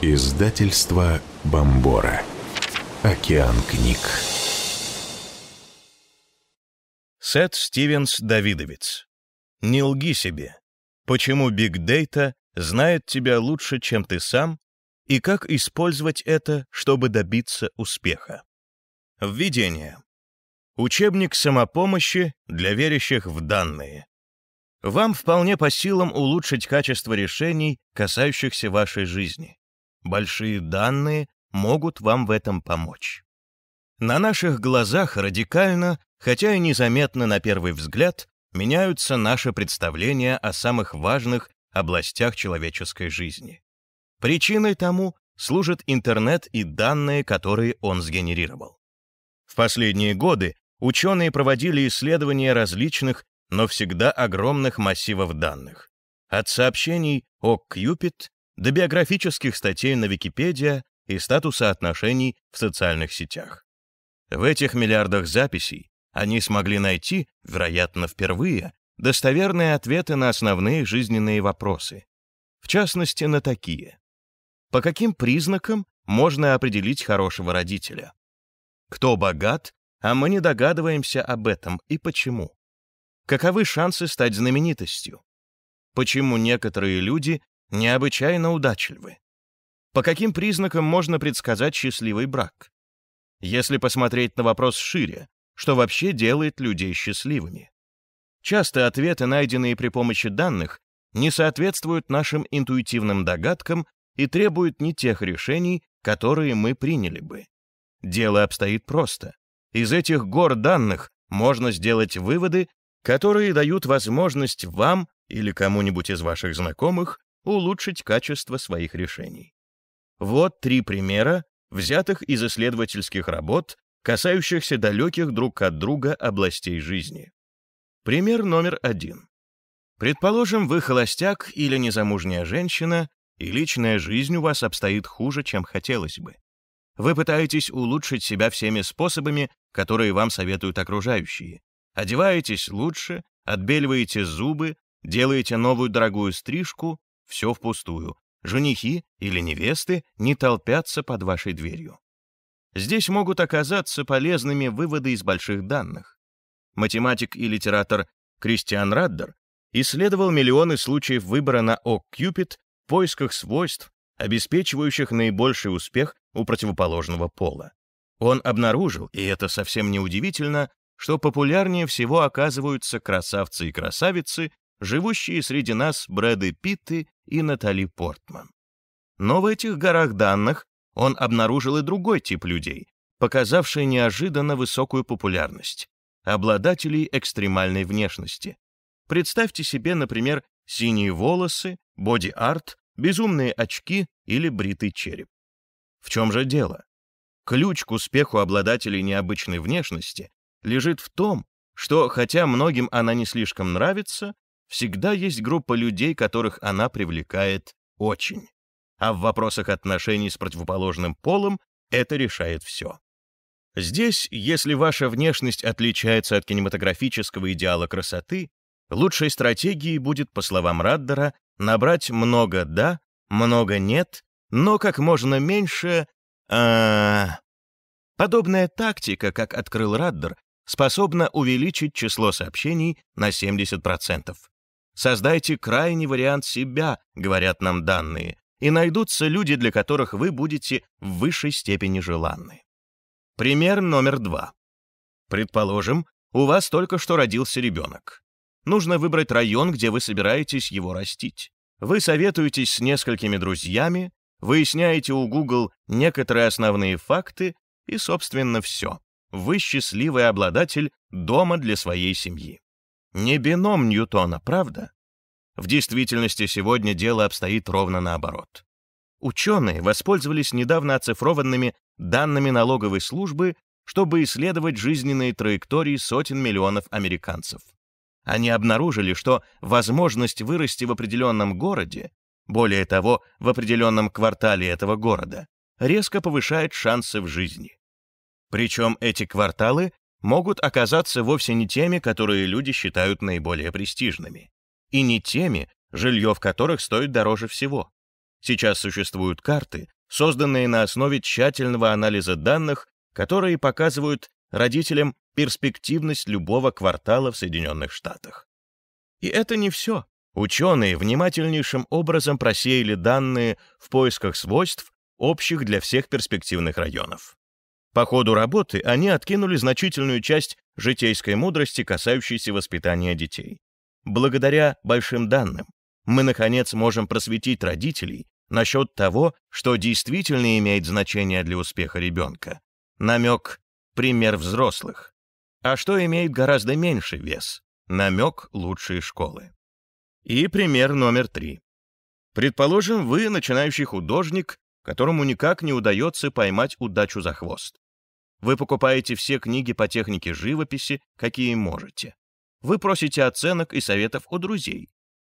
Издательство Бомбора. Океан книг. Сет Стивенс Давидовец. Не лги себе. Почему Биг Дейта знает тебя лучше, чем ты сам, и как использовать это, чтобы добиться успеха. Введение. Учебник самопомощи для верящих в данные. Вам вполне по силам улучшить качество решений, касающихся вашей жизни. Большие данные могут вам в этом помочь. На наших глазах радикально, хотя и незаметно на первый взгляд, меняются наши представления о самых важных областях человеческой жизни. Причиной тому служит интернет и данные, которые он сгенерировал. В последние годы ученые проводили исследования различных, но всегда огромных массивов данных. От сообщений о Cupid до биографических статей на Википедия и статуса отношений в социальных сетях. В этих миллиардах записей они смогли найти, вероятно, впервые, достоверные ответы на основные жизненные вопросы. В частности, на такие. По каким признакам можно определить хорошего родителя? Кто богат, а мы не догадываемся об этом и почему? Каковы шансы стать знаменитостью? Почему некоторые люди необычайно удачливы. По каким признакам можно предсказать счастливый брак? Если посмотреть на вопрос шире, что вообще делает людей счастливыми? Часто ответы, найденные при помощи данных, не соответствуют нашим интуитивным догадкам и требуют не тех решений, которые мы приняли бы. Дело обстоит просто. Из этих гор данных можно сделать выводы, которые дают возможность вам или кому-нибудь из ваших знакомых улучшить качество своих решений. Вот три примера, взятых из исследовательских работ, касающихся далеких друг от друга областей жизни. Пример номер один. Предположим, вы холостяк или незамужняя женщина, и личная жизнь у вас обстоит хуже, чем хотелось бы. Вы пытаетесь улучшить себя всеми способами, которые вам советуют окружающие. Одеваетесь лучше, отбеливаете зубы, делаете новую дорогую стрижку, все впустую. Женихи или невесты не толпятся под вашей дверью. Здесь могут оказаться полезными выводы из больших данных. Математик и литератор Кристиан Раддер исследовал миллионы случаев выбора на OkCupid в поисках свойств, обеспечивающих наибольший успех у противоположного пола. Он обнаружил, и это совсем не удивительно, что популярнее всего оказываются красавцы и красавицы, живущие среди нас Брэды Питты и Натали Портман. Но в этих горах данных он обнаружил и другой тип людей, показавший неожиданно высокую популярность — обладателей экстремальной внешности. Представьте себе, например, синие волосы, боди-арт, безумные очки или бритый череп. В чем же дело? Ключ к успеху обладателей необычной внешности лежит в том, что, хотя многим она не слишком нравится, всегда есть группа людей, которых она привлекает очень. А в вопросах отношений с противоположным полом это решает все. Здесь, если ваша внешность отличается от кинематографического идеала красоты, лучшей стратегией будет, по словам Раддера, набрать много «да», много «нет», но как можно меньше... Э... Подобная тактика, как открыл Раддер, способна увеличить число сообщений на 70%. Создайте крайний вариант себя, говорят нам данные, и найдутся люди, для которых вы будете в высшей степени желанны. Пример номер два. Предположим, у вас только что родился ребенок. Нужно выбрать район, где вы собираетесь его растить. Вы советуетесь с несколькими друзьями, выясняете у Google некоторые основные факты и, собственно, все. Вы счастливый обладатель дома для своей семьи. Не бином Ньютона, правда? В действительности сегодня дело обстоит ровно наоборот. Ученые воспользовались недавно оцифрованными данными налоговой службы, чтобы исследовать жизненные траектории сотен миллионов американцев. Они обнаружили, что возможность вырасти в определенном городе, более того, в определенном квартале этого города, резко повышает шансы в жизни. Причем эти кварталы могут оказаться вовсе не теми, которые люди считают наиболее престижными, и не теми, жилье в которых стоит дороже всего. Сейчас существуют карты, созданные на основе тщательного анализа данных, которые показывают родителям перспективность любого квартала в Соединенных Штатах. И это не все. Ученые внимательнейшим образом просеяли данные в поисках свойств, общих для всех перспективных районов. По ходу работы они откинули значительную часть житейской мудрости, касающейся воспитания детей. Благодаря большим данным мы, наконец, можем просветить родителей насчет того, что действительно имеет значение для успеха ребенка. Намек — пример взрослых. А что имеет гораздо меньший вес? Намек лучшей школы. И пример номер три. Предположим, вы начинающий художник, которому никак не удается поймать удачу за хвост. Вы покупаете все книги по технике живописи, какие можете. Вы просите оценок и советов у друзей.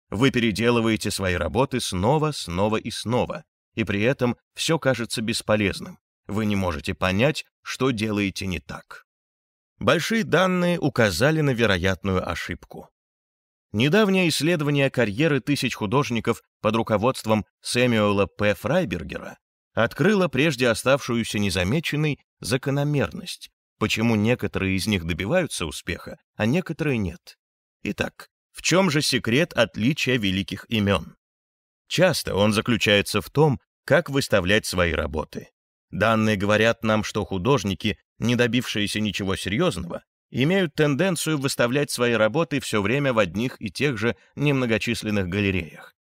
Вы переделываете свои работы снова, снова и снова, и при этом все кажется бесполезным. Вы не можете понять, что делаете не так. Большие данные указали на вероятную ошибку. Недавнее исследование карьеры тысяч художников под руководством Сэмюэла П. Фрайбергера открыла прежде оставшуюся незамеченной закономерность, почему некоторые из них добиваются успеха, а некоторые нет. Итак, в чем же секрет отличия великих имен? Часто он заключается в том, как выставлять свои работы. Данные говорят нам, что художники, не добившиеся ничего серьезного, имеют тенденцию выставлять свои работы все время в одних и тех же немногочисленных галереях.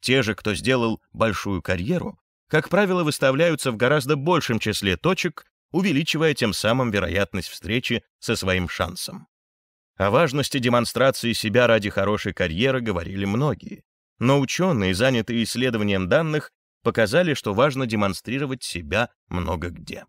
Те же, кто сделал большую карьеру, как правило, выставляются в гораздо большем числе точек, увеличивая тем самым вероятность встречи со своим шансом. О важности демонстрации себя ради хорошей карьеры говорили многие, но ученые, занятые исследованием данных, показали, что важно демонстрировать себя много где.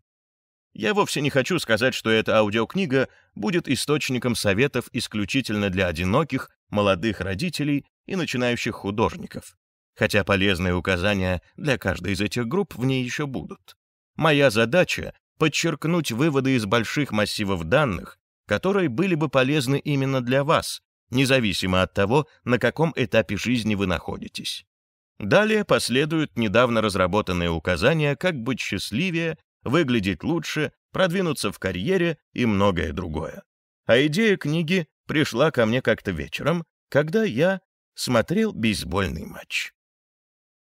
Я вовсе не хочу сказать, что эта аудиокнига будет источником советов исключительно для одиноких, молодых родителей и начинающих художников хотя полезные указания для каждой из этих групп в ней еще будут. Моя задача — подчеркнуть выводы из больших массивов данных, которые были бы полезны именно для вас, независимо от того, на каком этапе жизни вы находитесь. Далее последуют недавно разработанные указания, как быть счастливее, выглядеть лучше, продвинуться в карьере и многое другое. А идея книги пришла ко мне как-то вечером, когда я смотрел бейсбольный матч.